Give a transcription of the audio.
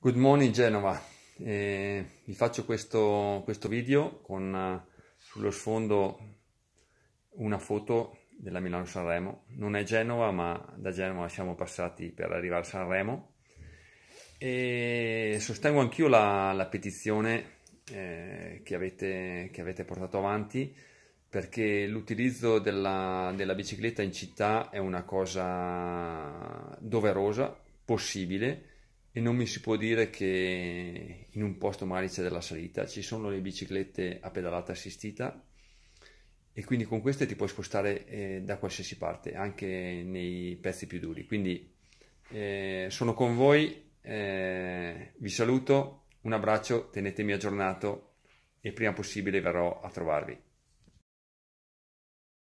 Good morning Genova, eh, vi faccio questo, questo video con eh, sullo sfondo una foto della Milano-Sanremo, non è Genova ma da Genova siamo passati per arrivare a Sanremo e sostengo anch'io la, la, petizione eh, che, avete, che, avete, portato avanti perché l'utilizzo della, della bicicletta in città è una cosa doverosa, possibile, e non mi si può dire che in un posto c'è della salita ci sono le biciclette a pedalata assistita e quindi con queste ti puoi spostare eh, da qualsiasi parte, anche nei pezzi più duri. Quindi eh, sono con voi, eh, vi saluto, un abbraccio, tenetemi aggiornato e prima possibile verrò a trovarvi.